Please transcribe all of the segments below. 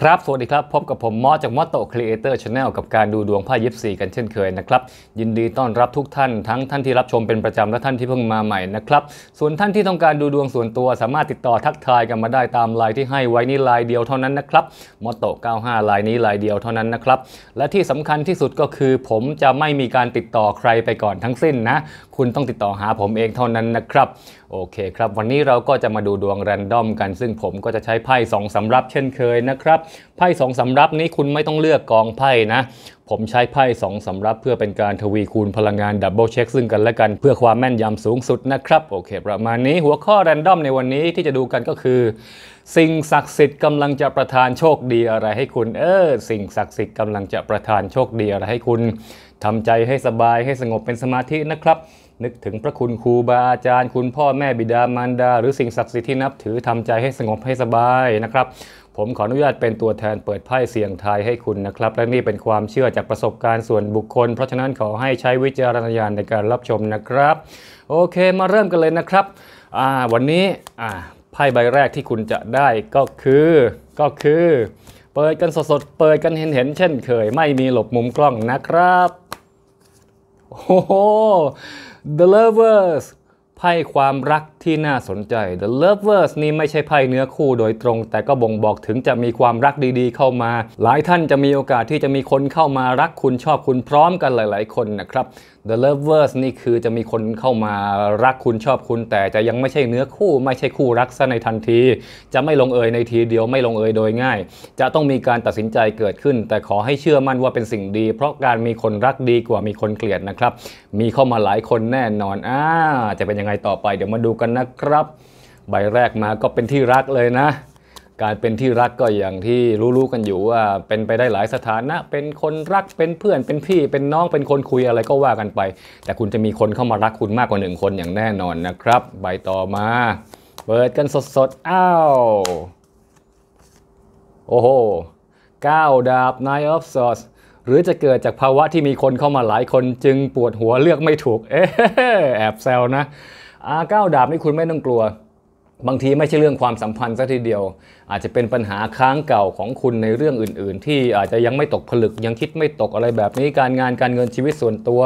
ครับ สวัสดีครับ พบกับผมมอจากมอโตครีเอเตอร์ชาแนลกับการดูดวงไพ่ยิปซีกันเช่นเคยนะครับ ยินดีต้อนรับทุกท่านทั้งท่านที่รับชมเป็นประจำและท่านที่เพิ่งมาใหม่นะครับ ส่วนท่านที่ต้องการดูดวงส่วนตัว สามารถติดต่อทักทายกันมาได้ตามไลน์ที่ให้ไว้นี่ไลน์เดียวเท่านั้นนะครับมอโต95ไลน์นี้ไลน์เดียวเท่านั้นนะครับ และที่สำคัญที่สุดก็คือ ผมจะไม่มีการติดต่อใครไปก่อนทั้งสิ้นนะ คุณต้องติดต่อหาผมเองเท่านั้นนะครับโอเคครับ วันนี้เราก็จะมาดูดวงแรนดอมกันซึ่งผมก็จะใช้ไพ่สองสำรับเช่นเคยนะครับ ไพ่สองสำรับนี้คุณไม่ต้องเลือกกองไพ่นะ ผมใช้ไพ่สองสำรับเพื่อเป็นการทวีคูณพลังงานดับเบิลเช็คซึ่งกันและกันเพื่อความแม่นยำสูงสุดนะครับ โอเค ประมาณนี้หัวข้อแรนดอมในวันนี้ที่จะดูกันก็คือ สิ่งศักดิ์สิทธิ์กำลังจะประทานโชคดีอะไรให้คุณเออสิ่งศักดิ์สิทธิ์กำลังจะประทานโชคดีอะไรให้คุณทำใจให้สบายให้สงบเป็นสมาธินะครับ นึกถึงพระคุณครูบาอาจารย์ คุณพ่อแม่บิดามารดา หรือสิ่งศักดิ์สิทธิ์ที่นับถือทำใจให้สงบให้สบายนะครับ ผมขออนุญาตเป็นตัวแทนเปิดไพ่เสี่ยงทายให้คุณนะครับ และนี่เป็นความเชื่อจากประสบการณ์ส่วนบุคคล เพราะฉะนั้นขอให้ใช้วิจารณญาณในการรับชมนะครับ โอเคมาเริ่มกันเลยนะครับวันนี้ไพ่ใบแรกที่คุณจะได้ก็คือ ก็คือ เปิดกันสดๆเปิดกันเห็นๆเช่นเคย ไม่มีหลบมุมกล้องนะครับโอ้โห The Lovers ไพ่ความรักที่น่าสนใจ The Lovers นี่ไม่ใช่ไพ่เนื้อคู่โดยตรง แต่ก็บ่งบอกถึงจะมีความรักดีๆเข้ามา หลายท่านจะมีโอกาสที่จะมีคนเข้ามารักคุณชอบคุณพร้อมกันหลายๆคนนะครับ The Lovers นี่คือจะมีคนเข้ามารักคุณชอบคุณแต่จะยังไม่ใช่เนื้อคู่ไม่ใช่คู่รักซะในทันที จะไม่ลงเอยในทีเดียวไม่ลงเอยโดยง่าย จะต้องมีการตัดสินใจเกิดขึ้น แต่ขอให้เชื่อมั่นว่าเป็นสิ่งดี เพราะการมีคนรักดีกว่ามีคนเกลียดนะครับ มีเข้ามาหลายคนแน่นอนอ่าจะเป็นยังไงต่อไปเดี๋ยวมาดูกันนะครับ ใบแรกมาก็เป็นที่รักเลยนะการเป็นที่รักก็อย่างที่รู้ๆกันอยู่ว่าเป็นไปได้หลายสถานะเป็นคนรักเป็นเพื่อนเป็นพี่เป็นน้องเป็นคนคุยอะไรก็ว่ากันไป แต่คุณจะมีคนเข้ามารักคุณมากกว่าหนึ่งคนอย่างแน่นอนนะครับใบต่อมาเปิดกันสดๆอ้าวโอ้โหก้าวดาบ n i n อ of Swords หรือจะเกิดจากภาวะที่มีคนเข้ามาหลายคนจึงปวดหัวเลือกไม่ถูกเอ๊แอบแซวนะอาก้าวดาบนี่คุณไม่ต้องกลัวบางทีไม่ใช่เรื่องความสัมพันธ์ซะทีเดียว อาจจะเป็นปัญหาค้างเก่าของคุณในเรื่องอื่นๆ ที่อาจจะยังไม่ตกผลึกยังคิดไม่ตกอะไรแบบนี้การงานการเงินชีวิตส่วนตัว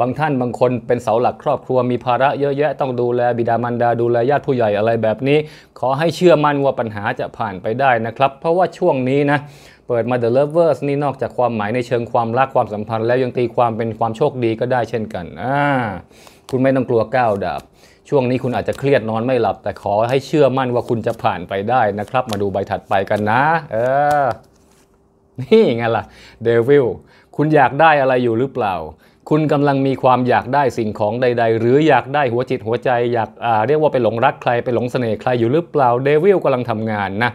บางท่านบางคนเป็นเสาหลักครอบครัวมีภาระเยอะแยะ ต้องดูแลบิดามารดาดูแลญาติผู้ใหญ่อะไรแบบนี้ ขอให้เชื่อมั่นว่าปัญหาจะผ่านไปได้นะครับ เพราะว่าช่วงนี้นะเปิดมา The Lovers นี่นอกจากความหมายในเชิงความรักความสัมพันธ์ แล้วยังตีความเป็นความโชคดีก็ได้เช่นกันอ่าคุณไม่ต้องกลัวก้าวดาบช่วงนี้คุณอาจจะเครียดนอนไม่หลับ แต่ขอให้เชื่อมั่นว่าคุณจะผ่านไปได้นะครับ มาดูใบถัดไปกันนะ เออ นี่ไงล่ะเดวิลคุณอยากได้อะไรอยู่หรือเปล่า คุณกำลังมีความอยากได้สิ่งของใด ๆ หรืออยากได้หัวจิต หัวใจอยากเรียกว่าไปหลงรักใคร ไปหลงเสน่ห์ใครอยู่หรือเปล่าเดวิลกำลังทำงานนะ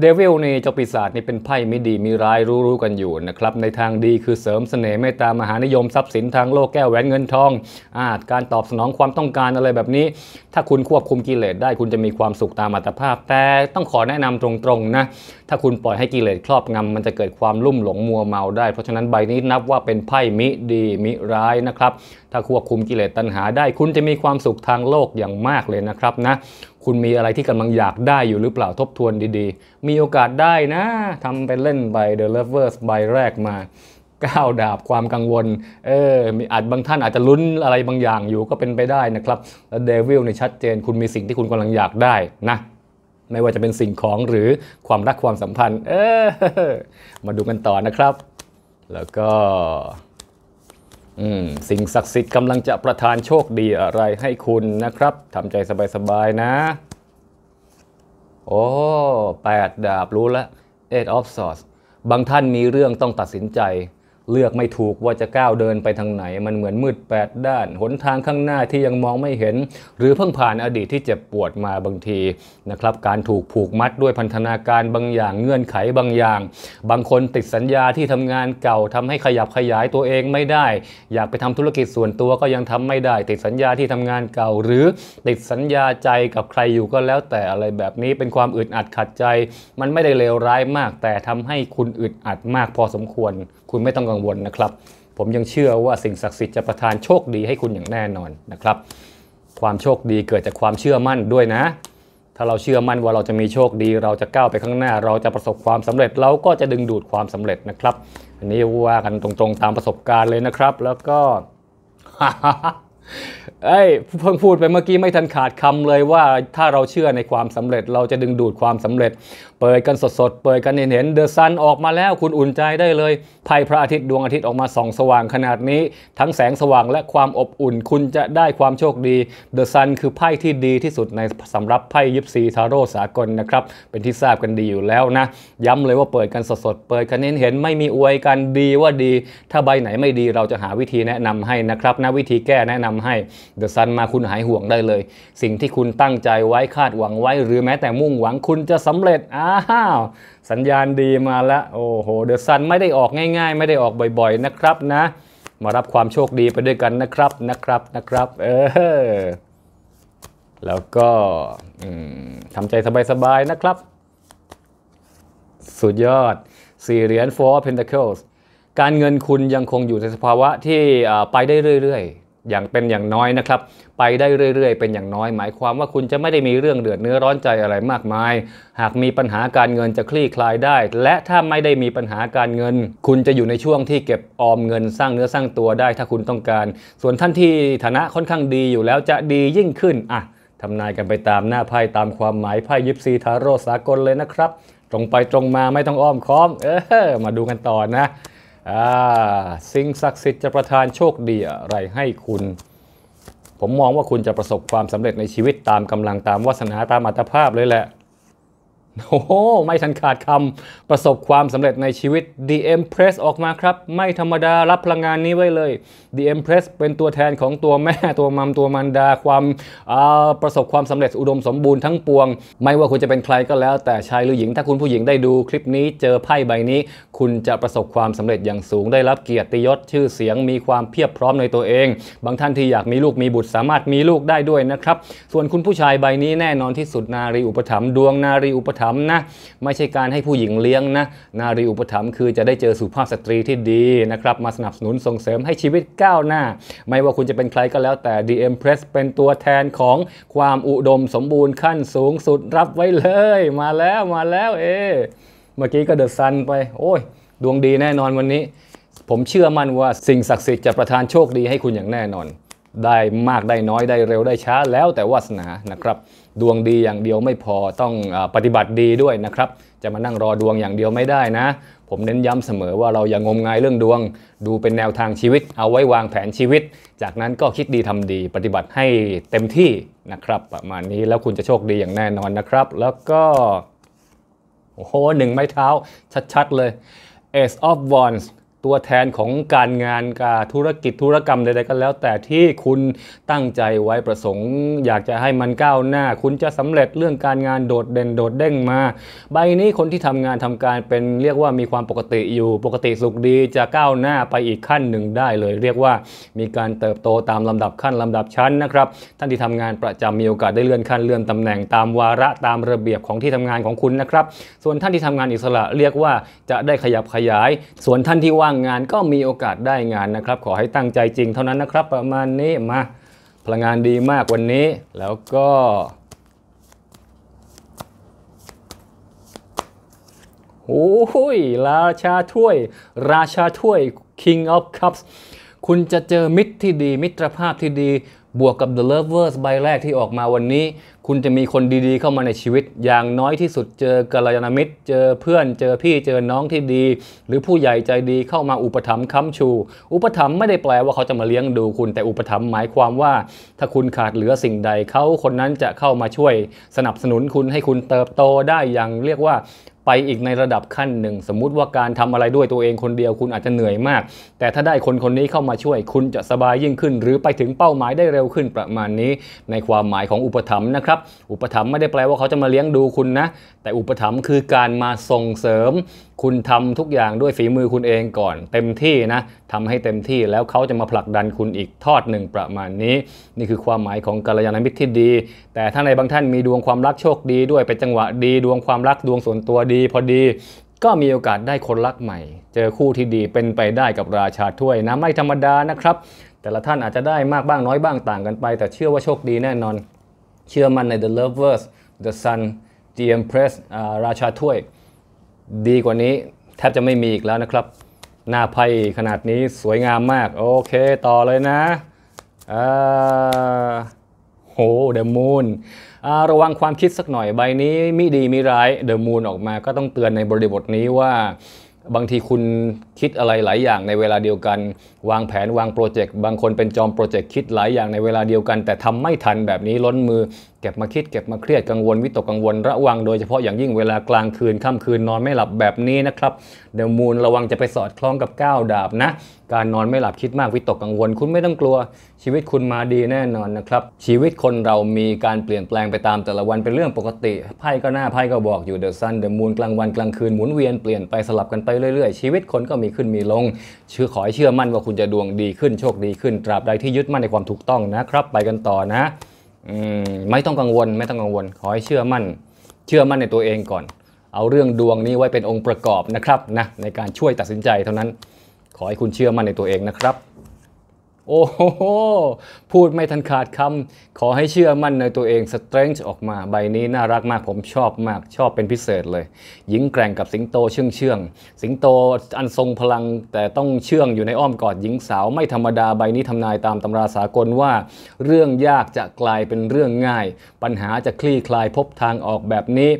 เดวิลในเจ้าปีศาจนี่เป็นไพ่ไม่ดีมีร้ายรู้ๆกันอยู่นะครับในทางดีคือเสริมเสน่ห์เมตตา มหานิยมทรัพย์สินทางโลกแก้วแหวนเงินทอง อาจการตอบสนองความต้องการอะไรแบบนี้ถ้าคุณควบคุมกิเลสได้คุณจะมีความสุขตามอัตภาพ แต่ต้องขอแนะนำตรงๆนะถ้าคุณปล่อยให้กิเลสครอบงำ มันจะเกิดความลุ่มหลงมัวเมาได้เพราะฉะนั้นใบนี้นับว่าเป็นไพ่มิดีมิร้ายนะครับถ้าควบคุมกิเลสตัณหาได้คุณจะมีความสุขทางโลกอย่างมากเลยนะครับนะคุณมีอะไรที่กำลังอยากได้อยู่หรือเปล่าทบทวนดีๆ มีโอกาสได้นะทำเป็นเล่นใบ The Lovers ใบแรกมาก้าวดาบความกังวลเออมีอาจบางท่านอาจจะลุ้นอะไรบางอย่างอยู่ก็เป็นไปได้นะครับแล้วเดวิลในชัดเจน คุณมีสิ่งที่คุณกำลังอยากได้นะ ไม่ว่าจะเป็นสิ่งของหรือความรักความสัมพันธ์ เออ มาดูกันต่อนะครับ แล้วก็สิ่งศักดิ์สิทธิ์กำลังจะประทานโชคดีอะไรให้คุณนะครับทำใจสบายๆนะ โอ้แปดดาบรู้แล้ว Eight of Swords บางท่านมีเรื่องต้องตัดสินใจเลือกไม่ถูกว่าจะก้าวเดินไปทางไหน มันเหมือนมืดแปดด้านหนทางข้างหน้าที่ยังมองไม่เห็น หรือเพิ่งผ่านอดีตที่เจ็บปวดมาบางทีนะครับการถูกผูกมัดด้วยพันธนาการบางอย่างเงื่อนไขบางอย่าง บางคนติดสัญญาที่ทำงานเก่าทำให้ขยับขยายตัวเองไม่ได้ อยากไปทำธุรกิจส่วนตัวก็ยังทำไม่ได้ ติดสัญญาที่ทำงานเก่า หรือติดสัญญาใจกับใครอยู่ก็แล้ว แต่อะไรแบบนี้เป็นความอึดอัดขัดใจ มันไม่ได้เลวร้ายมาก แต่ทำให้คุณอึดอัดมากพอสมควรคุณไม่ต้องกังวลนะครับ ผมยังเชื่อว่าสิ่งศักดิ์สิทธิ์จะประทานโชคดีให้คุณอย่างแน่นอนนะครับ ความโชคดีเกิดจากความเชื่อมั่นด้วยนะ ถ้าเราเชื่อมั่นว่าเราจะมีโชคดี เราจะก้าวไปข้างหน้า เราจะประสบความสำเร็จเราก็จะดึงดูดความสำเร็จนะครับ อันนี้ว่ากันตรงๆตามประสบการณ์เลยนะครับ แล้วก็ไอ้เพิ่งพูดไปเมื่อกี้ไม่ทันขาดคำเลยว่าถ้าเราเชื่อในความสำเร็จเราจะดึงดูดความสำเร็จ เปิดกันสด ๆ เปิดกันเห็นเห็นเดอะซันออกมาแล้วคุณอุ่นใจได้เลย ภัยพระอาทิตย์ดวงอาทิตย์ออกมาส่อง สว่างขนาดนี้ ทั้งแสงสว่างและความอบอุ่นคุณจะได้ความโชคดีเดอะซันคือไพ่ที่ดีที่สุดในสำหรับไพ่ยิปซีทาโร่สากลนะครับเป็นที่ทราบกันดีอยู่แล้วนะ ย้ำเลยว่าเปิดกันสดๆเปิดกันเห็นเห็นไม่มีอวยกันดีว่าดี ถ้าใบไหนไม่ดีเราจะหาวิธีแนะนำให้นะครับนะวิธีแก้แนะนำำให้เดอะซันมาคุณหายห่วงได้เลย สิ่งที่คุณตั้งใจไว้คาดหวังไว้หรือแม้แต่มุ่งหวังคุณจะสำเร็จ อ้าว สัญญาณดีมาแล้วโอ้โห เดอะซันไม่ได้ออกง่ายๆ ไม่ได้ออกบ่อยๆ นะครับนะ มารับความโชคดีไปด้วยกันนะครับนะครับนะครับ เออ แล้วก็ทำใจสบายๆ นะครับ สุดยอดสี่เหรียญ Four Pentacles การเงินคุณยังคงอยู่ในสภาวะที่ไปได้เรื่อยอย่างเป็นอย่างน้อยนะครับ ไปได้เรื่อยๆ เป็นอย่างน้อยหมายความว่าคุณจะไม่ได้มีเรื่องเดือดเนื้อร้อนใจอะไรมากมาย หากมีปัญหาการเงินจะคลี่คลายได้ และถ้าไม่ได้มีปัญหาการเงิน คุณจะอยู่ในช่วงที่เก็บออมเงินสร้างเนื้อสร้างตัวได้ถ้าคุณต้องการ ส่วนท่านที่ฐานะค่อนข้างดีอยู่แล้วจะดียิ่งขึ้นอ่ะทำนายกันไปตามหน้าไพ่ตามความหมายไพ่ยิปซีทาโร่สากลเลยนะครับ ตรงไปตรงมาไม่ต้องอ้อมค้อมเออมาดูกันต่อนะสิ่งศักดิ์สิทธิ์จะประทานโชคดีอะไรให้คุณ ผมมองว่าคุณจะประสบความสำเร็จในชีวิตตามกำลังตามวาสนาตามอัตภาพเลยแหละโอ้โห ไม่ทันขาดคำประสบความสำเร็จในชีวิต e m Press ออกมาครับ ไม่ธรรมดารับพลังงานนี้ไว้เลย e m Press เป็นตัวแทนของตัวแม่ตัวมัมตัวมันดาความาประสบความสำเร็จอุดมสมบูรณ์ทั้งปวง ไม่ว่าคุณจะเป็นใครก็แล้ว แต่ชายหรือหญิงถ้าคุณผู้หญิงได้ดูคลิปนี้เจอไพ่ใบนี้ คุณจะประสบความสำเร็จอย่างสูงได้รับเกียรติยศชื่อเสียงมีความเพียบพร้อมในตัวเองบางท่านที่อยากมีลูกมีบุตรสามารถมีลูกได้ด้วยนะครับส่วนคุณผู้ชายใบนี้แน่นอนที่สุดนารีอุปถัมภ์ดวงนารีอุปถัมถัมนะไม่ใช่การให้ผู้หญิงเลี้ยงนะ นารีอุปถัมภ์คือจะได้เจอสุภาพสตรีที่ดีนะครับมาสนับสนุนส่งเสริมให้ชีวิตก้าวหน้า ไม่ว่าคุณจะเป็นใครก็แล้วแต่ DM Press เป็นตัวแทนของความอุดมสมบูรณ์ขั้นสูงสุดรับไว้เลย มาแล้วมาแล้วเอเมื่อกี้ก็เดอะซันไป โอ้ย ดวงดีแน่นอนวันนี้ ผมเชื่อมั่นว่าสิ่งศักดิ์สิทธิ์จะประทานโชคดีให้คุณอย่างแน่นอนได้มากได้น้อยได้เร็วได้ช้าแล้วแต่วาสนานะครับ ดวงดีอย่างเดียวไม่พอต้องปฏิบัติดีด้วยนะครับ จะมานั่งรอดวงอย่างเดียวไม่ได้นะ ผมเน้นย้ำเสมอว่าเราอย่างมงายเรื่องดวงดูเป็นแนวทางชีวิตเอาไว้วางแผนชีวิต จากนั้นก็คิดดีทำดีปฏิบัติให้เต็มที่นะครับ ประมาณนี้แล้วคุณจะโชคดีอย่างแน่นอนนะครับแล้วก็โอ้โหหนึ่งไม้เท้า ชัดๆเลย Ace of Wands ตัวแทนของการงานการธุรกิจธุรกรรมใดๆก็แล้ว แต่ที่คุณตั้งใจไว้ประสงค์อยากจะให้มันก้าวหน้า คุณจะสำเร็จเรื่องการงานโดดเด่นโดดเด้งมาใบนี้คนที่ทำงานทำการเป็นเรียกว่ามีความปกติอยู่ปกติสุขดีจะก้าวหน้าไปอีกขั้นหนึ่งได้เลยเรียกว่ามีการเติบโตตามลำดับขั้นลำดับชั้นนะครับ ท่านที่ทำงานประจำมีโอกาสได้เลื่อนขั้นเลื่อนตำแหน่งตามวาระตามระเบียบของที่ทำงานของคุณนะครับ ส่วนท่านที่ทำงานอิสระเรียกว่าจะได้ขยับขยาย ส่วนท่านที่ว่าางงานก็มีโอกาสได้งานนะครับ ขอให้ตั้งใจจริงเท่านั้นนะครับ ประมาณนี้มา พลังงานดีมากวันนี้แล้วก็โอ้ย ราชาถ้วย ราชาถ้วย King of Cups คุณจะเจอมิตรที่ดีมิตรภาพที่ดีบวกกับ The Lovers ใบแรกที่ออกมาวันนี้คุณจะมีคนดีๆเข้ามาในชีวิต อย่างน้อยที่สุดเจอกัลยาณมิตร เจอเพื่อนเจอพี่เจอน้องที่ดี หรือผู้ใหญ่ใจดีเข้ามาอุปถัมภ์ค้ำชู อุปถัมภ์ไม่ได้แปลว่าเขาจะมาเลี้ยงดูคุณแต่อุปถัมภ์หมายความว่า ถ้าคุณขาดเหลือสิ่งใดเขาคนนั้นจะเข้ามาช่วยสนับสนุนคุณให้คุณเติบโตได้อย่างเรียกว่าไปอีกในระดับขั้นหนึ่ง สมมุติว่าการทำอะไรด้วยตัวเองคนเดียวคุณอาจจะเหนื่อยมาก แต่ถ้าได้คนคนนี้เข้ามาช่วยคุณจะสบายยิ่งขึ้น หรือไปถึงเป้าหมายได้เร็วขึ้นประมาณนี้ ในความหมายของอุปถัมภ์นะครับอุปถัมภ์ไม่ได้แปลว่าเขาจะมาเลี้ยงดูคุณนะ แต่อุปถัมภ์คือการมาส่งเสริมคุณทำทุกอย่างด้วยฝีมือคุณเองก่อน เต็มที่นะทำให้เต็มที่แล้วเขาจะมาผลักดันคุณอีกทอดหนึ่งประมาณนี้นี่คือความหมายของกัลยาณมิตรที่ดี แต่ถ้าในบางท่านมีดวงความรักโชคดีด้วยเป็นจังหวะดีดวงความรักดวงส่วนตัวดี พอดีก็มีโอกาสได้คนรักใหม่ เจอคู่ที่ดีเป็นไปได้กับราชาถ้วยนะไม่ธรรมดานะครับแต่ละท่านอาจจะได้มากบ้างน้อยบ้างต่างกันไป แต่เชื่อว่าโชคดีแน่นอน เชื่อมันใน The Lovers The Sun The Empress ราชาถ้วยดีกว่านี้แทบจะไม่มีอีกแล้วนะครับ หน้าไพ่ขนาดนี้สวยงามมาก โอเคต่อเลยนะอ่าโหเดอะมูนระวังความคิดสักหน่อยใบนี้มิดีมิร้ายเดอะมูนออกมาก็ต้องเตือนในบริบทนี้ว่า บางทีคุณคิดอะไรหลายอย่างในเวลาเดียวกัน วางแผนวางโปรเจกต์บางคนเป็นจอมโปรเจกต์คิดหลายอย่างในเวลาเดียวกัน แต่ทำไม่ทันแบบนี้ล้นมือเก็บมาคิดเก็บมาเครียดกังวล วิตกกังวลระวัง โดยเฉพาะอย่างยิ่งเวลากลางคืนค่ำคืนนอนไม่หลับแบบนี้นะครับเดอมูนระวังจะไปสอดคล้องกับก้าวดาบนะ การนอนไม่หลับคิดมากวิตกกังวลคุณไม่ต้องกลัว ชีวิตคุณมาดีแน่นอนนะครับชีวิตคนเรามีการเปลี่ยนแปลงไปตามแต่ละวันเป็นเรื่องปกติไพ่ก็หน้าไพ่ก็บอกอยู่เดอะซันเดอะมูนกลางวันกลางคืนหมุนเวียนเปลี่ยนไปสลับกันไปเรื่อย ๆ ชีวิตคนก็มีขึ้นมีลงเชื่อขอให้เชื่อมั่นว่าคุณจะดวงดีขึ้นโชคดีขึ้น ตราบใดที่ยึดมั่นในความถูกต้องนะครับ ไปกันต่อนะไม่ต้องกังวลไม่ต้องกังวล ขอให้เชื่อมั่น เชื่อมั่นในตัวเองก่อน เอาเรื่องดวงนี้ไว้เป็นองค์ประกอบนะครับนะในการช่วยตัดสินใจเท่านั้น ขอให้คุณเชื่อมั่นในตัวเองนะครับโอ้โห พูดไม่ทันขาดคำ ขอให้เชื่อมั่นในตัวเอง สเตรนจ์ออกมา ใบนี้น่ารักมาก ผมชอบมาก ชอบเป็นพิเศษเลย หญิงแกร่งกับสิงโตเชื่องเชื่อง สิงโตอันทรงพลัง แต่ต้องเชื่องอยู่ในอ้อมกอดหญิงสาวไม่ธรรมดาใบนี้ทำนายตามตำราสากลว่า เรื่องยากจะกลายเป็นเรื่องง่าย ปัญหาจะคลี่คลายพบทางออกแบบนี้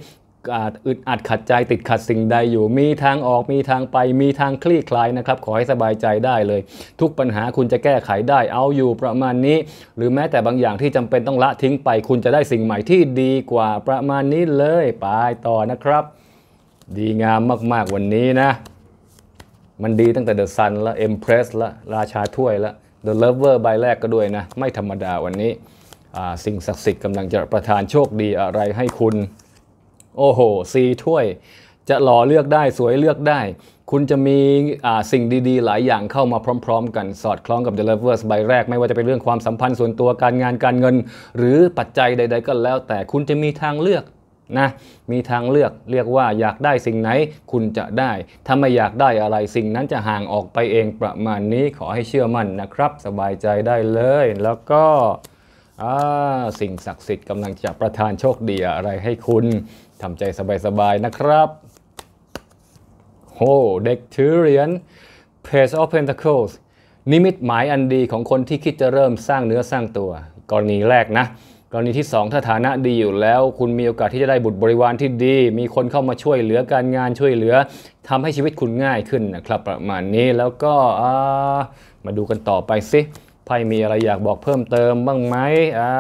อึดอัดขัดใจติดขัดสิ่งใดอยู่มีทางออกมีทางไป มีทางคลี่คลายนะครับ ขอให้สบายใจได้เลย ทุกปัญหาคุณจะแก้ไขได้เอาอยู่ประมาณนี้ หรือแม้แต่บางอย่างที่จำเป็นต้องละทิ้งไป คุณจะได้สิ่งใหม่ที่ดีกว่าประมาณนี้เลยไปต่อนะครับ ดีงามมากๆวันนี้นะ มันดีตั้งแต่เดอะซันละเอ็มเพรสละราชาถ้วยละเดอะเลเวอร์ใบแรกก็ด้วยนะไม่ธรรมดาวันนี้สิ่งศักดิ์สิทธิ์กำลังจะประทานโชคดีอะไรให้คุณโอ้โหสีถ้วย จะหล่อเลือกได้สวยเลือกได้ คุณจะมีสิ่งดี ๆ หลายอย่างเข้ามาพร้อม ๆกันสอดคล้องกับ The Lovers ใบแรกไม่ว่าจะเป็นเรื่องความสัมพันธ์ส่วนตัวการงานการเงิน หรือปัจจัยใด ๆ ก็แล้ว แต่คุณจะมีทางเลือกนะมีทางเลือกเรียกว่าอยากได้สิ่งไหน คุณจะได้ ถ้าไม่อยากได้อะไร สิ่งนั้นจะห่างออกไปเองประมาณนี้ขอให้เชื่อมั่นนะครับ สบายใจได้เลย แล้วก็สิ่งศักดิ์สิทธิ์กำลังจะประทานโชคดีอะไรให้คุณทำใจสบายๆ นะครับโหเด็กถือเหรียญเพ g ออฟเพนทาโคสนิมิตหมายอันดีของคนที่คิดจะเริ่มสร้างเนื้อสร้างตัว กรณีแรกนะ กรณีที่ 2 ถ้าฐานะดีอยู่แล้ว คุณมีโอกาสที่จะได้บุตรบริวารที่ดี มีคนเข้ามาช่วยเหลือการงานช่วยเหลือ ทำให้ชีวิตคุณง่ายขึ้นนะครับ ประมาณนี้แล้วก็มาดูกันต่อไปสิ ไพ่มีอะไรอยากบอกเพิ่มเติม บ้างไหมอ่า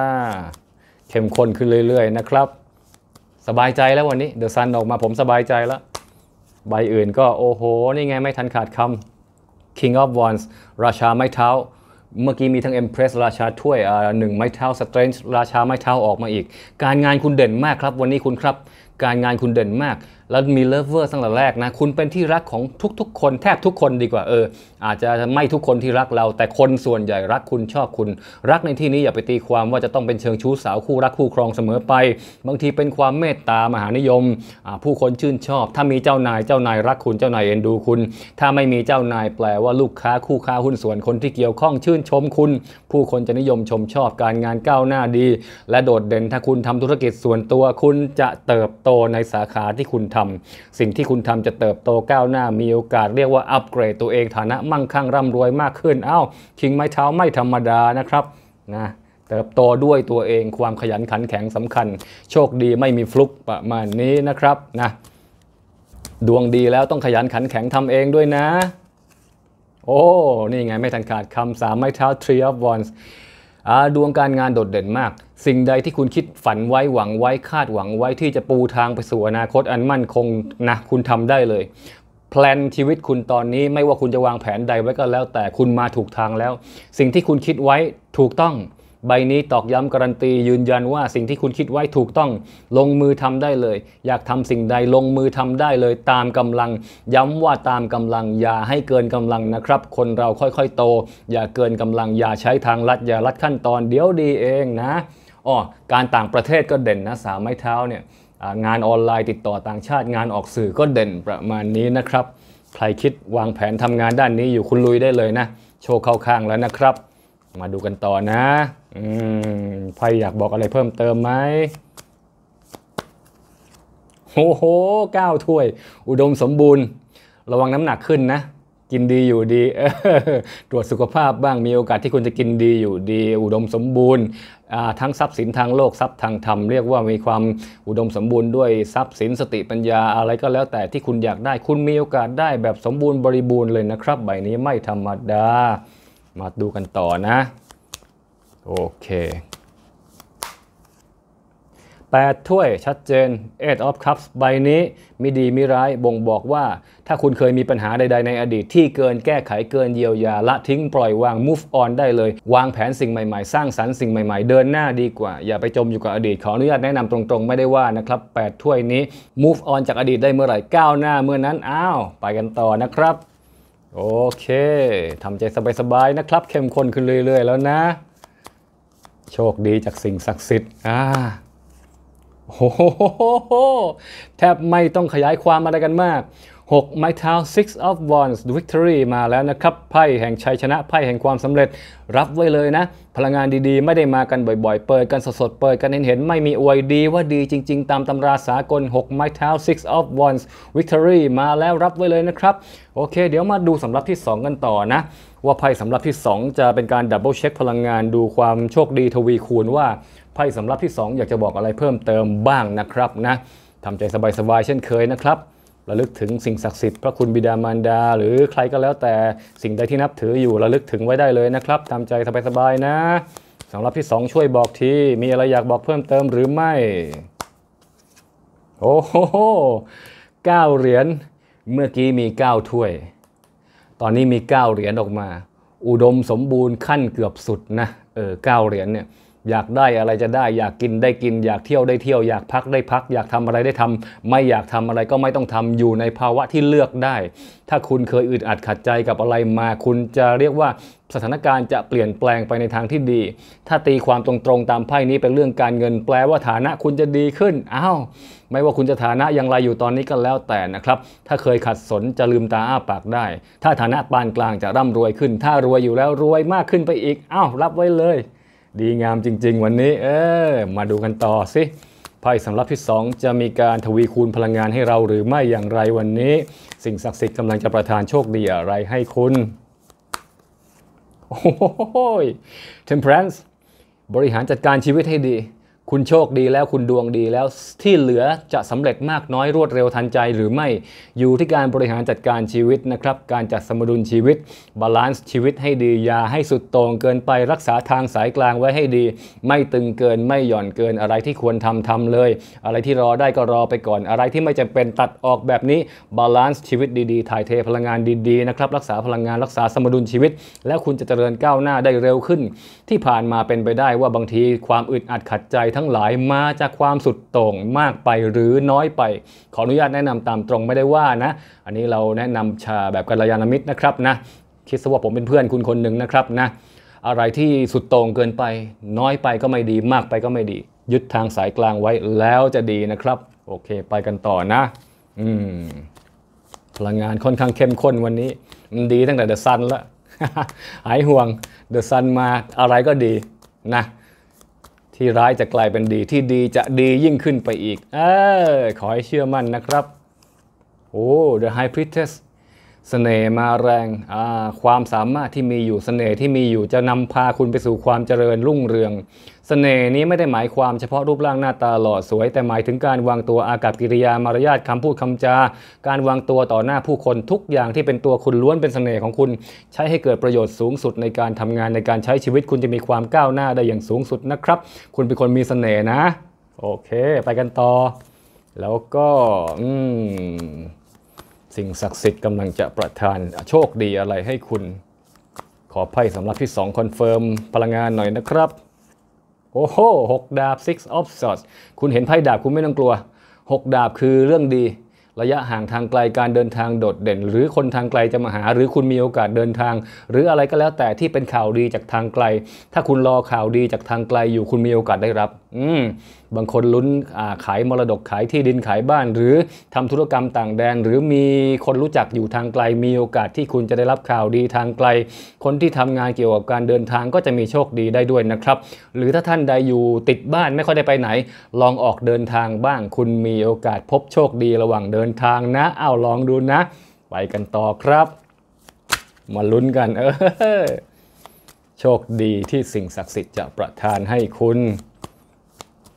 เข้มข้นขึ้นเรื่อยๆ นะครับสบายใจแล้ววันนี้เดอะซันออกมาผมสบายใจแล้ว ใบอื่นก็ โอ้โห นี่ไงไม่ทันขาดคำ King of Wands ราชาไม้เท้า เมื่อกี้มีทั้ง Empress ราชาถ้วยหนึ่งไม้เท้า Strange ราชาไม้เท้าออกมาอีก การงานคุณเด่นมากครับ วันนี้คุณครับ การงานคุณเด่นมากแล้วมีเลิฟเวอร์ตั้งแต่แรกนะคุณเป็นที่รักของทุก ๆ คนแทบทุกคนดีกว่าเออ อาจจะไม่ทุกคนที่รักเรา แต่คนส่วนใหญ่รักคุณชอบคุณ รักในที่นี้อย่าไปตีความว่าจะต้องเป็นเชิงชู้สาวคู่รักคู่ครองเสมอไป บางทีเป็นความเมตตามหานิยมผู้คนชื่นชอบ ถ้ามีเจ้านายเจ้านายรักคุณเจ้านายเอ็นดูคุณ ถ้าไม่มีเจ้านายแปลว่าลูกค้าคู่ค้าหุ้นส่วนคนที่เกี่ยวข้องชื่นชมคุณ ผู้คนจะนิยมชมชอบการงานก้าวหน้าดีและโดดเด่น ถ้าคุณทำธุรกิจส่วนตัวคุณจะเติบโตในสาขาที่คุณทำทำสิ่งที่คุณทำจะเติบโตก้าวหน้ามีโอกาสเรียกว่าอัปเกรดตัวเองฐานะมั่งคั่งร่ำรวยมากขึ้น เอา้า คิงไม้เท้าไม่ธรรมดานะครับนะเติบโตด้วยตัวเองความขยันขันแข็งสำคัญ โชคดีไม่มีฟลุกประมาณนี้นะครับนะดวงดีแล้วต้องขยันขันแข็งทำเองด้วยนะ โอ้ นี่ไงไม่ทันขาดคำสามไม้เท้า three of wands ดวงการงานโดดเด่นมาก สิ่งใดที่คุณคิดฝันไว้ หวังไว้คาดหวังไว้ ที่จะปูทางไปสู่อนาคตอันมั่นคงนะคุณทำได้เลย แพลนชีวิตคุณตอนนี้ไม่ว่าคุณจะวางแผนใดไว้ก็แล้ว แต่คุณมาถูกทางแล้ว สิ่งที่คุณคิดไว้ ถูกต้องใบนี้ตอกย้ำการันตียืนยันว่าสิ่งที่คุณคิดไว้ถูกต้องลงมือทำได้เลย อยากทำสิ่งใดลงมือทำได้เลยตามกำลังย้ำว่าตามกำลัง อย่าให้เกินกำลังนะครับ คนเราค่อยๆ โต อย่าเกินกำลังอย่าใช้ทางลัดอย่าลัดขั้นตอนเดี๋ยวดีเองนะอ๋อการต่างประเทศก็เด่นนะ สาวไม้เท้าเนี่ยงานออนไลน์ติดต่อต่างชาติงานออกสื่อก็เด่นประมาณนี้นะครับ ใครคิดวางแผนทำงานด้านนี้อยู่คุณลุยได้เลยนะ โชว์เข้าข้างแล้วนะครับมาดูกันต่อนะ อืมไพอยากบอกอะไรเพิ่มเติมไหมโอ้โหก้าถ้วย อุดมสมบูรณ์ ระวังน้ำหนักขึ้นนะ กินดีอยู่ดีตรวจสุขภาพบ้าง มีโอกาสที่คุณจะกินดีอยู่ดี อุดมสมบูรณ์ ทั้งทรัพย์สินทางโลกทรัพย์ทางธรรมเรียกว่า มีความอุดมสมบูรณ์ด้วยทรัพย์สินสติปัญญา อะไรก็แล้วแต่ที่คุณอยากได้คุณมีโอกาสได้แบบสมบูรณ์บริบูรณ์เลยนะครับ ใบนี้ไม่ธรรมดามาดูกันต่อนะ โอเค 8 ถ้วยชัดเจนเอ g h อ of Cups ใบนี้ มีดีมีร้ายบ่งบอกว่าถ้าคุณเคยมีปัญหาใดๆ ในอดีตที่เกินแก้ไขเกินเยียวยาละทิ้งปล่อยวาง move on ได้เลย วางแผนสิ่งใหม่ๆ สร้างสรรค์สิ่งใหม่ๆ เดินหน้าดีกว่าอย่าไปจมอยู่กับอดีตขออนุญาตแนะนำตรงๆ ไม่ได้ว่านะครับ 8ถ้วยนี้ move on จากอดีตได้เมื่อไหร่ก้าวหน้าเมื่อนั้นอ้าวไปกันต่อนะครับโอเค ทำใจสบายๆ นะครับ เข้มข้นขึ้นเรื่อย ๆ แล้วนะ โชคดีจากสิ่งศักดิ์สิทธิ์อ่าโอ้โหแทบไม่ต้องขยายความอะไรกันมาก6ไม้เท้า six of wands victory มาแล้วนะครับไพ่แห่งชัยชนะไพ่แห่งความสำเร็จรับไว้เลยนะ พลังงานดีๆ ไม่ได้มากันบ่อยๆเปิดกันสดๆ เปิดกันเห็นๆ ไม่มีอวยดีว่าดีจริงๆ ตามตำราสากล6ไม้เท้า six of wands victory มาแล้วรับไว้เลยนะครับ โอเค เดี๋ยวมาดูสำรับที่ 2 กันต่อนะ ว่าไพ่สำรับที่ 2 จะเป็นการดับเบิลเช็คพลังงานดูความโชคดีทวีคูณว่าไพ่สำรับที่2 อยากจะบอกอะไรเพิ่มเติมบ้างนะครับนะทำใจสบายๆเช่นเคยนะครับระลึกถึงสิ่งศักดิ์สิทธิ์พระคุณบิดามารดา หรือใครก็แล้วแต่สิ่งใดที่นับถืออยู่ระลึกถึงไว้ได้เลยนะครับตามใจสบายๆนะสำหรับที่ 2 ช่วยบอกที มีอะไรอยากบอกเพิ่มเติมหรือไม่โอ้โหเก้าเหรียญเมื่อกี้มี 9 ถ้วย ตอนนี้มี 9 เหรียญออกมา อุดมสมบูรณ์ขั้นเกือบสุดนะเออเก้าเหรียญเนี่ยอยากได้อะไรจะได้อยากกินได้กินอยากเที่ยวได้เที่ยว อยากพักได้พัก อยากทำอะไรได้ทำ ไม่อยากทำอะไรก็ไม่ต้องทำอยู่ในภาวะที่เลือกได้ ถ้าคุณเคยอึดอัดขัดใจกับอะไรมาคุณจะเรียกว่าสถานการณ์จะเปลี่ยนแปลงไปในทางที่ดี ถ้าตีความตรงๆตามไพ่นี้เป็นเรื่องการเงินแปลว่าฐานะคุณจะดีขึ้นอ้าวไม่ว่าคุณจะฐานะอย่างไรอยู่ตอนนี้ก็แล้วแต่นะครับ ถ้าเคยขัดสนจะลืมตาอ้าปากได้ ถ้าฐานะปานกลางจะร่ำรวยขึ้นถ้ารวยอยู่แล้วรวยมากขึ้นไปอีกอ้าวรับไว้เลยดีงามจริง ๆ วันนี้ เออมาดูกันต่อสิไพ่สำหรับที่ 2 จะมีการทวีคูณพลังงานให้เราหรือไม่อย่างไรวันนี้สิ่งศักดิ์สิทธิ์กำลังจะประทานโชคดีอะไรให้คุณโอ้โห temperance บริหารจัดการชีวิตให้ดีคุณโชคดีแล้วคุณดวงดีแล้วที่เหลือจะสำเร็จมากน้อยรวดเร็วทันใจหรือไม่อยู่ที่การบริหารจัดการชีวิตนะครับการจัดสมดุลชีวิตบาลานซ์ชีวิตให้ดียาให้สุดตรงเกินไปรักษาทางสายกลางไว้ให้ดีไม่ตึงเกินไม่หย่อนเกินอะไรที่ควรทำทำเลยอะไรที่รอได้ก็รอไปก่อน อะไรที่ไม่จำเป็นตัดออกแบบนี้บาลานซ์ชีวิตดีๆถ่ายเทพลังงานดีๆนะครับรักษาพลังงานรักษาสมดุลชีวิต แล้วคุณจะเจริญก้าวหน้าได้เร็วขึ้น ที่ผ่านมาเป็นไปได้ว่าบางทีความอึดอัดขัดใจทั้งทั้งหลายมาจากความสุดโต่งมากไปหรือน้อยไป ขออนุญาตแนะนำตามตรงไม่ได้ว่านะ อันนี้เราแนะนำชาแบบกัลยาณมิตรนะครับนะ คิดซะว่าผมเป็นเพื่อนคุณคนหนึ่งนะครับนะ อะไรที่สุดโต่งเกินไป น้อยไปก็ไม่ดีมากไปก็ไม่ดียึดทางสายกลางไว้แล้วจะดีนะครับ โอเคไปกันต่อนะ อืมพลังงานค่อนข้างเข้มข้นวันนี้ดีตั้งแต่เดอะซันละหายห่วงเดอะซันมาอะไรก็ดีนะที่ร้ายจะกลายเป็นดีที่ดีจะดียิ่งขึ้นไปอีก เออขอให้เชื่อมั่นนะครับ โอ้ The High Priestess เสน่ห์มาแรงความสามารถที่มีอยู่สเสน่ห์ที่มีอยู่จะนำพาคุณไปสู่ความเจริญรุ่งเรืองสน่ห์นี้ไม่ได้หมายความเฉพาะรูปร่างหน้าตาหล่อสวย แต่หมายถึงการวางตัวอากับกิริยามารยาทคำพูดคำจา การวางตัวต่อหน้าผู้คนทุกอย่างที่เป็นตัวคุณล้วนเป็นสเสน่ห์ของคุณ ใช้ให้เกิดประโยชน์สูงสุดในการทำงานในการใช้ชีวิตคุณจะมีความก้าวหน้าได้อย่างสูงสุดนะครับ คุณเป็นคนมีสเสน่ห์นะ โอเค ไปกันต่อ แล้วก็สิ่งศักดิ์สิทธิ์กำลังจะประทานโชคดีอะไรให้คุณขอไพ่สำหรับที่สองคอนเฟิร์มพลังงานหน่อยนะครับโอ้โหหกดาบ six of swords คุณเห็นไพ่ดาบคุณไม่ต้องกลัว 6 ดาบคือเรื่องดี ระยะห่างทางไกลการเดินทางโดดเด่น หรือคนทางไกลจะมาหา หรือคุณมีโอกาสเดินทาง หรืออะไรก็แล้วแต่ที่เป็นข่าวดีจากทางไกล ถ้าคุณรอข่าวดีจากทางไกลอยู่คุณมีโอกาสได้รับ อืมบางคนลุ้นขายมรดกขายที่ดินขายบ้าน หรือทำธุรกรรมต่างแดน หรือมีคนรู้จักอยู่ทางไกล มีโอกาสที่คุณจะได้รับข่าวดีทางไกล คนที่ทำงานเกี่ยวกับการเดินทางก็จะมีโชคดีได้ด้วยนะครับ หรือถ้าท่านใดอยู่ติดบ้านไม่ค่อยได้ไปไหน ลองออกเดินทางบ้างคุณมีโอกาสพบโชคดีระหว่างเดินทางนะ เอาลองดูนะ ไปกันต่อครับ มาลุ้นกันเออโชคดีที่สิ่งศักดิ์สิทธิ์จะประทานให้คุณ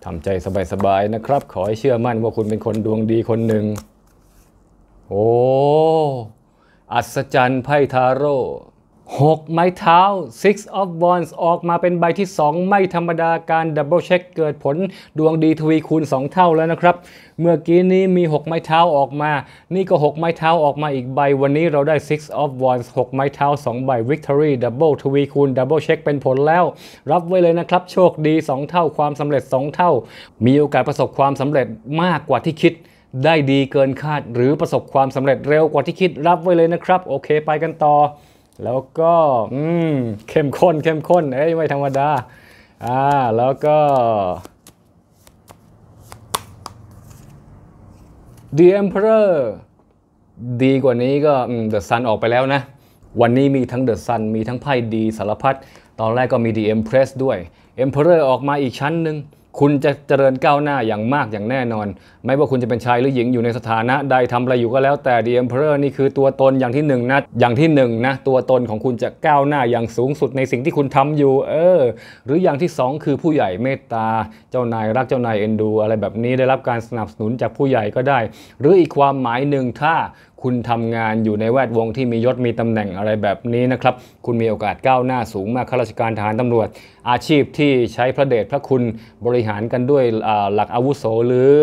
ทำใจสบายๆนะครับ ขอให้เชื่อมั่นว่าคุณเป็นคนดวงดีคนหนึ่ง โอ้ อัศจรรย์ไพ่ทาโร่6ไม้เท้า six of wands ออกมาเป็นใบที่ 2 ไม่ธรรมดาการดับเบิลเช็คเกิดผลดวงดีทวีคูณ2 เท่าแล้วนะครับ เมื่อกี้นี้มี 6ไม้เท้าออกมา นี่ก็ 6 ไม้เท้าออกมาอีกใบ วันนี้เราได้ six of wands 6ไม้เท้า2 ใบ victory double ทวีคูณ double เช็คเป็นผลแล้ว รับไว้เลยนะครับโชคดี 2 เท่าความสำเร็จ 2 เท่า มีโอกาสประสบความสำเร็จมากกว่าที่คิด ได้ดีเกินคาดหรือประสบความสำเร็จเร็วกว่าที่คิดรับไว้เลยนะครับโอเค ไปกันต่อแล้วก็อืมเข้มข้น เข้มข้นเอ้ยไม่ธรรมดาอ่าแล้วก็ The Emperor ดีกว่านี้ก็ The Sun ออกไปแล้วนะ วันนี้มีทั้ง The Sun มีทั้งไพ่ดีสารพัดตอนแรกก็มี The Empress ด้วย Emperor ออกมาอีกชั้นหนึ่งคุณจะเจริญก้าวหน้าอย่างมากอย่างแน่นอน ไม่ว่าคุณจะเป็นชายหรือหญิงอยู่ในสถานะใดทำอะไรอยู่ก็แล้วแต่ The Emperor นี่คือตัวตนอย่างที่หนึ่งนะอย่างที่หนึ่งนะตัวตนของคุณจะก้าวหน้าอย่างสูงสุดในสิ่งที่คุณทำอยู่เออหรืออย่างที่สองคือผู้ใหญ่เมตตาเจ้านายรักเจ้านายเอ็นดูอะไรแบบนี้ได้รับการสนับสนุนจากผู้ใหญ่ก็ได้ หรืออีกความหมายหนึ่งถ้าคุณทำงานอยู่ในแวดวงที่มียศมีตำแหน่งอะไรแบบนี้นะครับ คุณมีโอกาสก้าวหน้าสูงมากข้าราชการทหารตำรวจ อาชีพที่ใช้พระเดชพระคุณบริหารกันด้วยหลักอาวุโสหรือ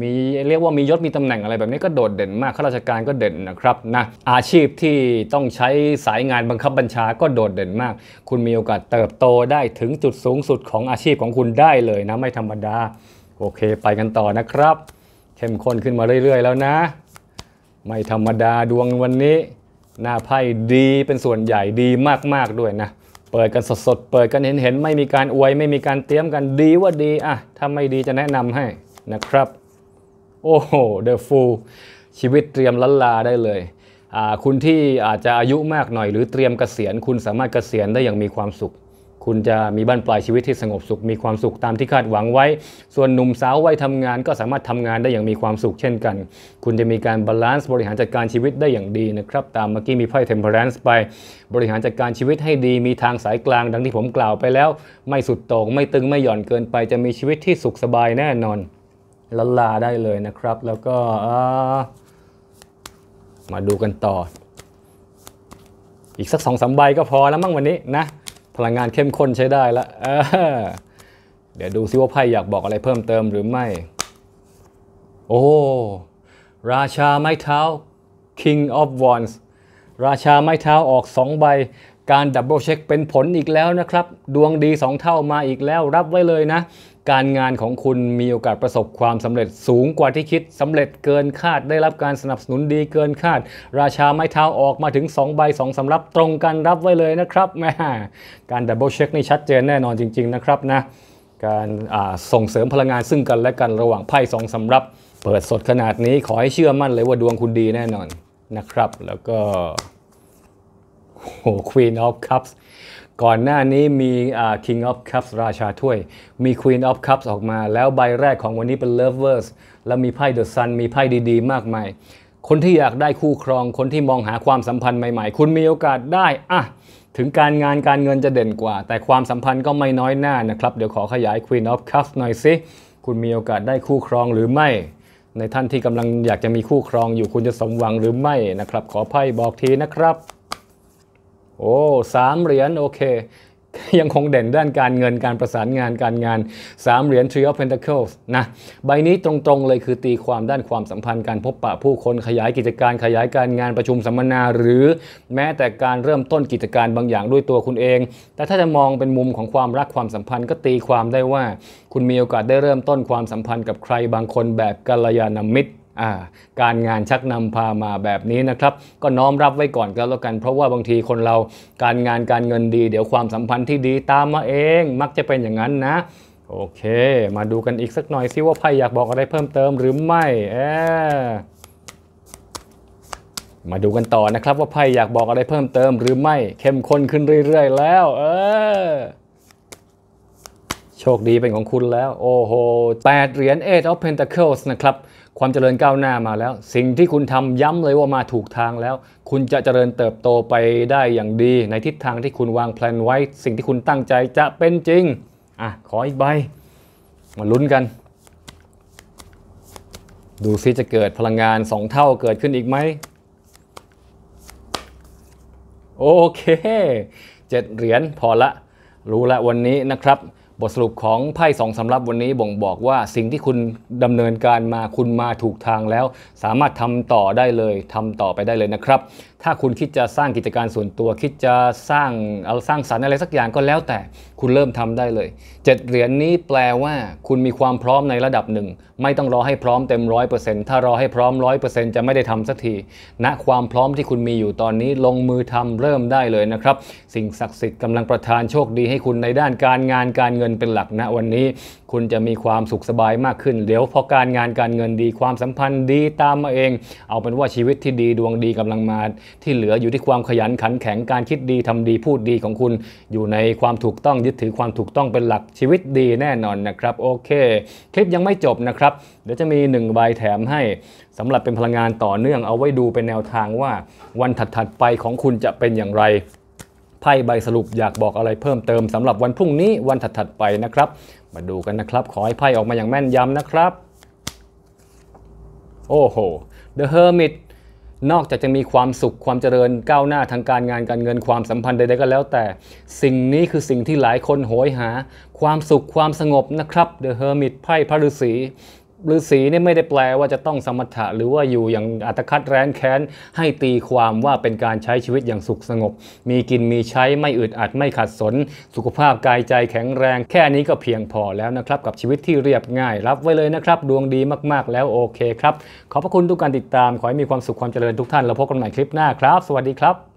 มีเรียกว่ามียศมีตำแหน่งอะไรแบบนี้ก็โดดเด่นมากข้าราชการก็เด่นนะครับนะอาชีพที่ต้องใช้สายงานบังคับบัญชาก็โดดเด่นมาก คุณมีโอกาสเติบโตได้ถึงจุดสูงสุดของอาชีพของคุณได้เลยนะ ไม่ธรรมดา โอเคไปกันต่อนะครับ เข้มข้นขึ้นมาเรื่อยๆแล้วนะไม่ธรรมดาดวงวันนี้หน้าไพ่ดีเป็นส่วนใหญ่ดีมาก ๆ ด้วยนะ เปิดกันสดๆ เปิดกันเห็นๆ ไม่มีการอวย ไม่มีการเตรียมกันดีว่าดีอะถ้าไม่ดีจะแนะนำให้นะครับ โอ้โหเดอะฟูลชีวิตเตรียมลันลาได้เลย คุณที่อาจจะอายุมากหน่อยหรือเตรียมกเกษียณคุณสามารถเกษียณได้อย่างมีความสุขคุณจะมีบ้านปลายชีวิตที่สงบสุข มีความสุขตามที่คาดหวังไว้ ส่วนหนุ่มสาววัยทำงานก็สามารถทำงานได้อย่างมีความสุขเช่นกัน คุณจะมีการบาลานซ์บริหารจัดการชีวิตได้อย่างดีนะครับ ตามเมื่อกี้มีไพ่เ e m p e แ a นซ์ไปบริหารจัดการชีวิตให้ดี มีทางสายกลางดังที่ผมกล่าวไปแล้ว ไม่สุดโต่งไม่ตึง ไม่หย่อนเกินไป จะมีชีวิตที่สุขสบายแน่นอนละลาได้เลยนะครับ แล้วก็มาดูกันต่อ อีกสักสองสามใบก็พอแล้วมั้งวันนี้นะพลังงานเข้มข้นใช้ได้ละเดี๋ยวดูซิว่าไพ่อยากบอกอะไรเพิ่มเติมหรือไม่ โอ้ ราชาไม้เท้า King of Wands ราชาไม้เท้าออก2ใบ การดับเบิลเช็คเป็นผลอีกแล้วนะครับ ดวงดี2เท่ามาอีกแล้ว รับไว้เลยนะการงานของคุณมีโอกาสประสบความสำเร็จสูงกว่าที่คิดสำเร็จเกินคาดได้รับการสนับสนุนดีเกินคาด ราชาไม้เท้าออกมาถึง 2 ใบ 2 สำรับ ตรงกันรับไว้เลยนะครับแม่การดับเบิลเช็คนี่ชัดเจนแน่นอนจริงๆนะครับนะการส่งเสริมพลังงานซึ่งกันและกันระหว่างไพ่สองสำรับ เปิดสดขนาดนี้ขอให้เชื่อมั่นเลยว่าดวงคุณดีแน่นอนนะครับ แล้วก็โอ้ควีนออฟคัพก่อนหน้านี้มี King of Cups ราชาถ้วย มี Queen of Cups ออกมาแล้วใบแรกของวันนี้เป็น Lovers แล้วมีไพ่ The Sun มีไพ่ดี ๆ มากมาย คนที่อยากได้คู่ครองคนที่มองหาความสัมพันธ์ใหม่ๆ คุณมีโอกาสได้อะถึงการงานการเงินจะเด่นกว่า แต่ความสัมพันธ์ก็ไม่น้อยหน้านะครับ เดี๋ยวขอขยาย Queen of Cups หน่อยสิคุณมีโอกาสได้คู่ครองหรือไม่ ในท่านที่กำลังอยากจะมีคู่ครอง อยู่คุณจะสมหวังหรือไม่นะครับ ขอไพ่บอกทีนะครับโอ้สามเหรียญโอเค ยังคงเด่นด้านการเงินการประสานงานการงาน 3เหรียญ Tree of Pentacles นะใบนี้ตรงๆเลยคือตีความด้านความสัมพันธ์การพบปะผู้คนขยายกิจการขยายการงานประชุมสัมมนาหรือแม้แต่การเริ่มต้นกิจการบางอย่างด้วยตัวคุณเอง แต่ถ้าจะมองเป็นมุมของความรักความสัมพันธ์ก็ตีความได้ว่าคุณมีโอกาสได้เริ่มต้นความสัมพันธ์กับใครบางคนแบบกัลยาณมิตรการงานชักนำพามาแบบนี้นะครับ ก็น้อมรับไว้ก่อนก็แล้วกัน เพราะว่าบางทีคนเราการงานการเงินดีเดี๋ยวความสัมพันธ์ที่ดีตามมาเอง มักจะเป็นอย่างนั้นนะ โอเค มาดูกันอีกสักหน่อยซิว่าไพ่อยากบอกอะไรเพิ่มเติมหรือไม่เอมาดูกันต่อนะครับว่าไพ่อยากบอกอะไรเพิ่มเติมหรือไม่เข้มข้นขึ้นเรื่อยๆ แล้วเออโชคดีเป็นของคุณแล้วโอ้โหแปดเหรียญ e i g อ t of Pentacles นะครับความเจริญก้าวหน้ามาแล้วสิ่งที่คุณทำย้ำเลยว่ามาถูกทางแล้ว คุณจะเจริญเติบโตไปได้อย่างดี ในทิศทางที่คุณวางแผนไว้ สิ่งที่คุณตั้งใจจะเป็นจริง อ่ะ ขออีกใบ มาลุ้นกัน ดูซิจะเกิดพลังงาน 2 เท่าเกิดขึ้นอีกไหมโอเค เจ็ดเหรียญพอละ รู้ละวันนี้นะครับบทสรุปของไพ่สองสำรับวันนี้บ่งบอกว่าสิ่งที่คุณดำเนินการมาคุณมาถูกทางแล้ว สามารถทำต่อได้เลยทำต่อไปได้เลยนะครับถ้าคุณคิดจะสร้างกิจการส่วนตัวคิดจะสร้างเอาสร้างสรรค์อะไรสักอย่างก็แล้วแต่คุณเริ่มทำได้เลยเจ็ดเหรียญนนี้แปลว่าคุณมีความพร้อมในระดับหนึ่ง ไม่ต้องรอให้พร้อมเต็มร้อยเปอร์เซ็นต์ถ้ารอให้พร้อมร้อยเปอร์เซ็นต์จะไม่ได้ทำสักทีณนะความพร้อมที่คุณมีอยู่ตอนนี้ลงมือทำเริ่มได้เลยนะครับสิ่งศักดิ์สิทธิ์กำลังประทานโชคดี ให้คุณในด้านการงานการเงินเป็นหลักณนะ วันนี้คุณจะมีความสุขสบายมากขึ้น เดี๋ยวพอการงานการเงินดี ความสัมพันธ์ดีตามมาเอง เอาเป็นว่าชีวิตที่ดีดวงดีกำลังมา ที่เหลืออยู่ที่ความขยันขันแข็ง การคิดดีทำดีพูดดีของคุณ อยู่ในความถูกต้องยึดถือความถูกต้องเป็นหลัก ชีวิตดีแน่นอนนะครับ โอเคคลิปยังไม่จบนะครับ เดี๋ยวจะมี1ใบแถมให้สำหรับเป็นพลังงานต่อเนื่อง เอาไว้ดูเป็นแนวทางว่าวันถัดๆไปของคุณจะเป็นอย่างไรไพ่ใบสรุปอยากบอกอะไรเพิ่มเติมสำหรับวันพรุ่งนี้วันถัดๆไปนะครับมาดูกันนะครับ ขอให้ไพ่ออกมาอย่างแม่นยำนะครับ โอ้โห The Hermit นอกจากจะมีความสุขความเจริญก้าวหน้าทางการงานการเงินความสัมพันธ์ใดๆก็แล้วแต่สิ่งนี้คือสิ่งที่หลายคนโหยหา ความสุขความสงบนะครับ The Hermit ไพ่พระฤาษีฤาษีเนี่ยไม่ได้แปลว่าจะต้องสมถะหรือว่าอยู่อย่างอัตคัดแร้นแค้นให้ตีความว่าเป็นการใช้ชีวิตอย่างสุขสงบ มีกินมีใช้ไม่อึดอัดไม่ขัดสน สุขภาพกายใจแข็งแรงแค่นี้ก็เพียงพอแล้วนะครับกับชีวิตที่เรียบง่ายรับไว้เลยนะครับดวงดีมากๆแล้วโอเคครับขอบพระคุณทุกการติดตามขอให้มีความสุขความเจริญทุกท่านแล้วพบกันใหม่คลิปหน้าครับสวัสดีครับ